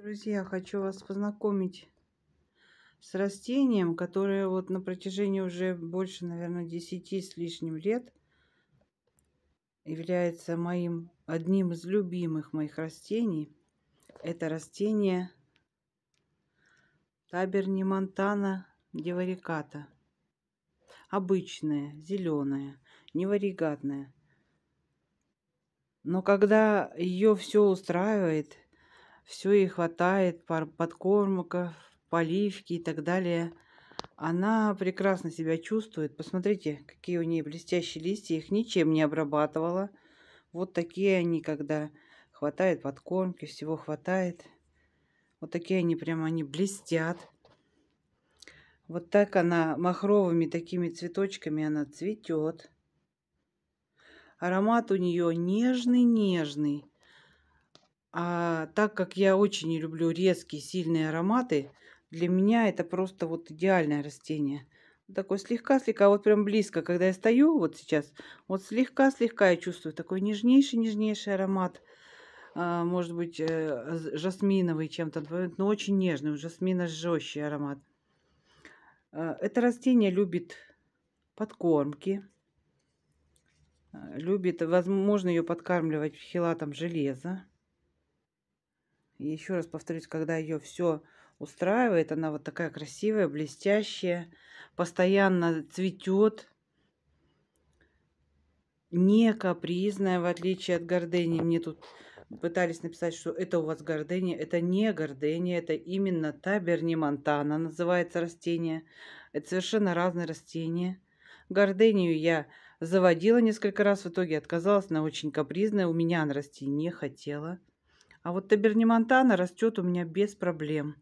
Друзья, хочу вас познакомить с растением, которое вот на протяжении уже больше, наверное, 10 с лишним лет является моим одним из любимых моих растений. Это растение Таберни Монтана девариката Обычное, зеленое, неваригатное. Но когда ее все устраивает – все ей хватает, пар подкормоков поливки и так далее. Она прекрасно себя чувствует. Посмотрите, какие у нее блестящие листья. Их ничем не обрабатывала. Вот такие они, когда хватает подкормки, всего хватает. Вот такие они прямо, они блестят. Вот так она махровыми такими цветочками она цветет. Аромат у нее нежный-нежный. А так как я очень не люблю резкие, сильные ароматы, для меня это просто вот идеальное растение. Такое слегка-слегка, а вот прям близко, когда я стою вот сейчас, вот слегка-слегка я чувствую такой нежнейший-нежнейший аромат. А, может быть, э, жасминовый чем-то, но очень нежный, у жасмина жестче аромат. А, это растение любит подкормки. Любит, возможно, ее подкармливать хилатом железа еще раз повторюсь, когда ее все устраивает, она вот такая красивая, блестящая, постоянно цветет, не капризная, в отличие от гордыни. Мне тут пытались написать, что это у вас гордение, Это не гордение, это именно таберни монтана называется растение. Это совершенно разные растения. Гордению я заводила несколько раз, в итоге отказалась. Она очень капризная, у меня она расти не хотела. А вот Монтана растет у меня без проблем.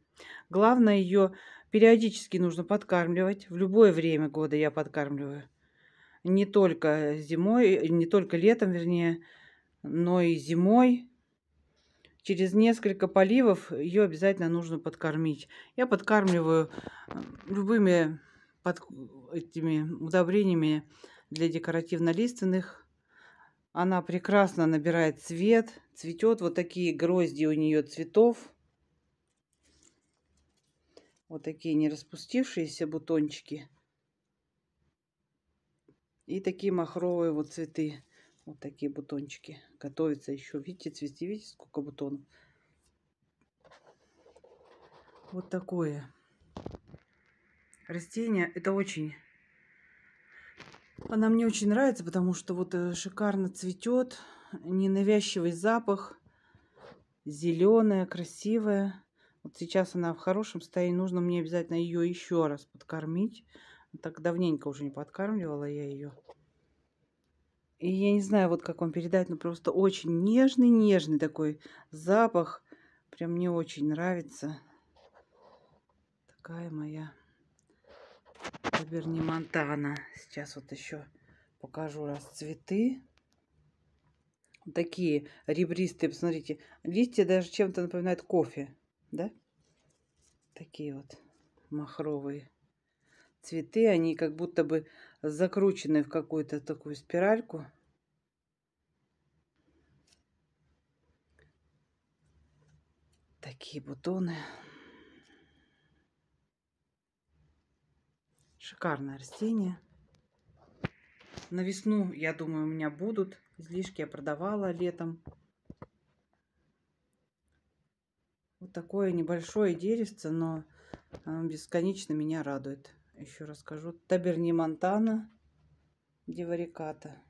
Главное, ее периодически нужно подкармливать. В любое время года я подкармливаю. Не только зимой, не только летом, вернее, но и зимой. Через несколько поливов ее обязательно нужно подкормить. Я подкармливаю э, любыми под этими удобрениями для декоративно-лиственных она прекрасно набирает цвет, цветет. Вот такие грозди у нее цветов. Вот такие не распустившиеся бутончики. И такие махровые вот цветы. Вот такие бутончики. Готовится еще. Видите, цвести, видите, сколько бутонов. Вот такое растение. Это очень она мне очень нравится, потому что вот э, шикарно цветет, ненавязчивый запах, зеленая, красивая. Вот сейчас она в хорошем состоянии, нужно мне обязательно ее еще раз подкормить. Так давненько уже не подкармливала я ее. И я не знаю, вот как вам передать, но просто очень нежный-нежный такой запах. Прям мне очень нравится. Такая моя это верни Монтана. Сейчас вот еще покажу раз цветы. такие ребристые, посмотрите. Листья даже чем-то напоминают кофе, да? Такие вот махровые цветы. Они как будто бы закручены в какую-то такую спиральку. Такие бутоны. Шикарное растение. На весну, я думаю, у меня будут. Излишки я продавала летом. Вот такое небольшое деревце, но а, бесконечно меня радует. Еще расскажу. Таберни Монтана девариката.